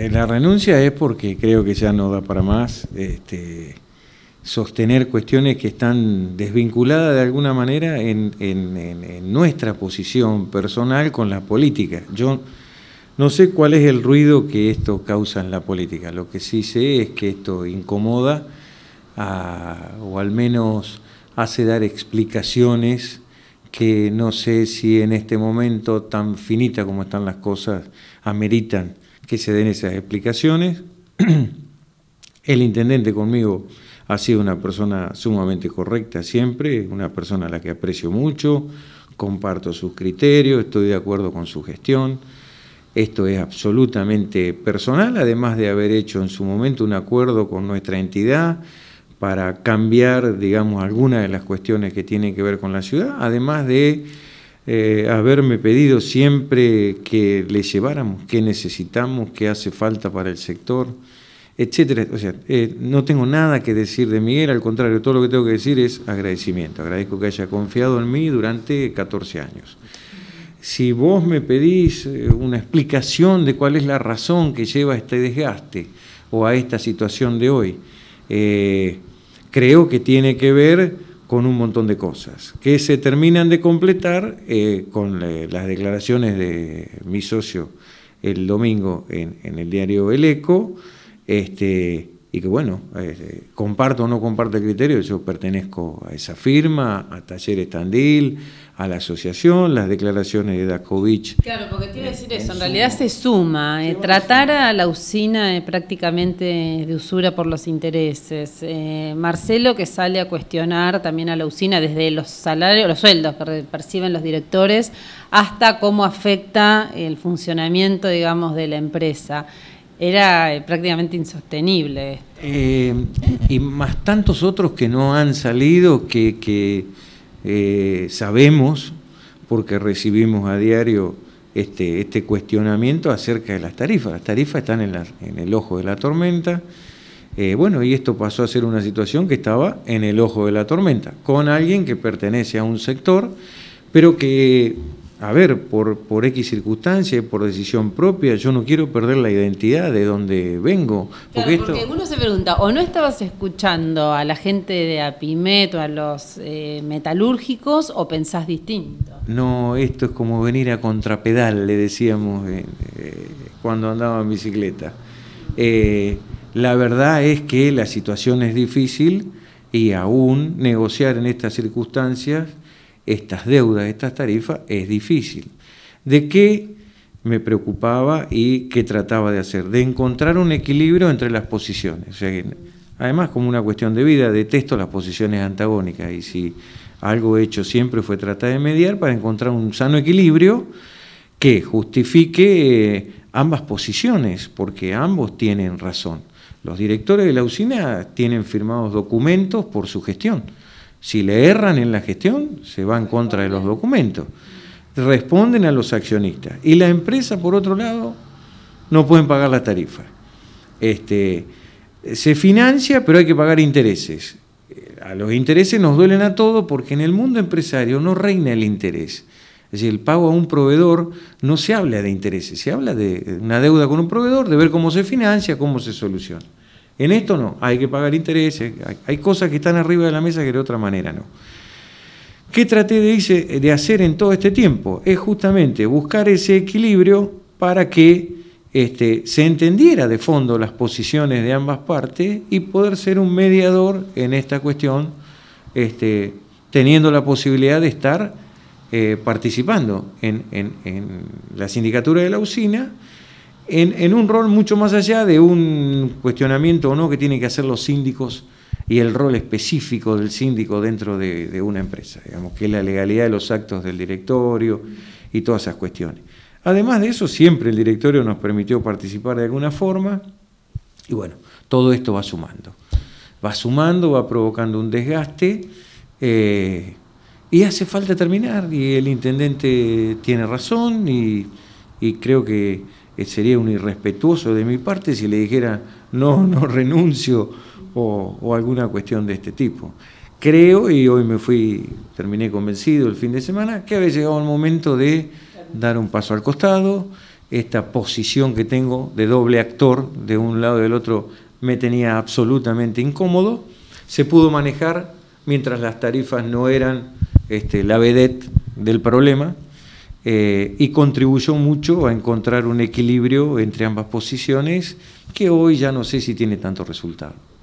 Eh, la renuncia es porque creo que ya no da para más este, sostener cuestiones que están desvinculadas de alguna manera en, nuestra posición personal con la política. Yo no sé cuál es el ruido que esto causa en la política. Lo que sí sé es que esto incomoda o al menos hace dar explicaciones que no sé si en este momento tan finita como están las cosas ameritan que se den esas explicaciones. El intendente conmigo ha sido una persona sumamente correcta siempre, una persona a la que aprecio mucho, comparto sus criterios, estoy de acuerdo con su gestión. Esto es absolutamente personal, además de haber hecho en su momento un acuerdo con nuestra entidad para cambiar, digamos, algunas de las cuestiones que tienen que ver con la ciudad, además de eh, haberme pedido siempre que le lleváramos, qué necesitamos, qué hace falta para el sector, etcétera. O sea, eh, no tengo nada que decir de Miguel, al contrario, todo lo que tengo que decir es agradecimiento. Agradezco que haya confiado en mí durante 14 años. Si vos me pedís eh, una explicación de cuál es la razón que lleva a este desgaste o a esta situación de hoy, creo que tiene que ver con un montón de cosas que se terminan de completar eh, con las declaraciones de mi socio el domingo en, en el diario El Eco, este, y que bueno, este, comparto o no comparto el criterio, yo pertenezco a esa firma, a Talleres Tandil, a la asociación, las declaraciones de Dakovic. Claro, porque quiero decir eso, en, realidad se suma, eh, tratar a la usina eh, prácticamente de usura por los intereses. Eh, Marcelo que sale a cuestionar también a la usina desde los salarios, los sueldos que perciben los directores, hasta cómo afecta el funcionamiento, digamos, de la empresa era eh, prácticamente insostenible. Eh, y más tantos otros que no han salido, que, eh, sabemos, porque recibimos a diario este, este, cuestionamiento acerca de las tarifas. Las tarifas están en, en el ojo de la tormenta. bueno, y esto pasó a ser una situación que estaba en el ojo de la tormenta, con alguien que pertenece a un sector, pero que a ver, por, por X circunstancias, por decisión propia, yo no quiero perder la identidad de donde vengo. Porque, uno se pregunta, o no estabas escuchando a la gente de APIMET o a los eh, metalúrgicos, o pensás distinto. No, esto es como venir a contrapedal, le decíamos eh, eh, cuando andaba en bicicleta. la verdad es que la situación es difícil y aún negociar en estas circunstancias estas deudas, estas tarifas, es difícil. ¿De qué me preocupaba y qué trataba de hacer? De encontrar un equilibrio entre las posiciones. O sea, además, como una cuestión de vida, detesto las posiciones antagónicas y si algo hecho siempre fue tratar de mediar para encontrar un sano equilibrio que justifique eh, ambas posiciones, porque ambos tienen razón. Los directores de la usina tienen firmados documentos por su gestión si le erran en la gestión, se va en contra de los documentos. Responden a los accionistas. Y la empresa, por otro lado, no pueden pagar la tarifa. Este, se financia, pero hay que pagar intereses. Eh, a los intereses nos duelen a todos porque en el mundo empresario no reina el interés. Es decir, el pago a un proveedor no se habla de intereses, se habla de una deuda con un proveedor, de ver cómo se financia, cómo se soluciona. En esto no, hay que pagar intereses, hay, cosas que están arriba de la mesa que de otra manera no. ¿Qué traté de, hacer en todo este tiempo? Es justamente buscar ese equilibrio para que este, se entendiera de fondo las posiciones de ambas partes y poder ser un mediador en esta cuestión, este, teniendo la posibilidad de estar eh, participando en, en, la sindicatura de la usina en, un rol mucho más allá de un cuestionamiento o no que tienen que hacer los síndicos y el rol específico del síndico dentro de, una empresa, digamos, que es la legalidad de los actos del directorio y todas esas cuestiones. Además de eso, siempre el directorio nos permitió participar de alguna forma y bueno, todo esto va sumando. Va sumando, va provocando un desgaste eh, y hace falta terminar y el intendente tiene razón y creo que sería un irrespetuoso de mi parte si le dijera no, no renuncio o, alguna cuestión de este tipo. Creo, y hoy me fui, terminé convencido el fin de semana, que había llegado el momento de dar un paso al costado, esta posición que tengo de doble actor, de un lado y del otro, me tenía absolutamente incómodo, se pudo manejar mientras las tarifas no eran este, la vedette del problema, eh, y contribuyó mucho a encontrar un equilibrio entre ambas posiciones que hoy ya no sé si tiene tanto resultado.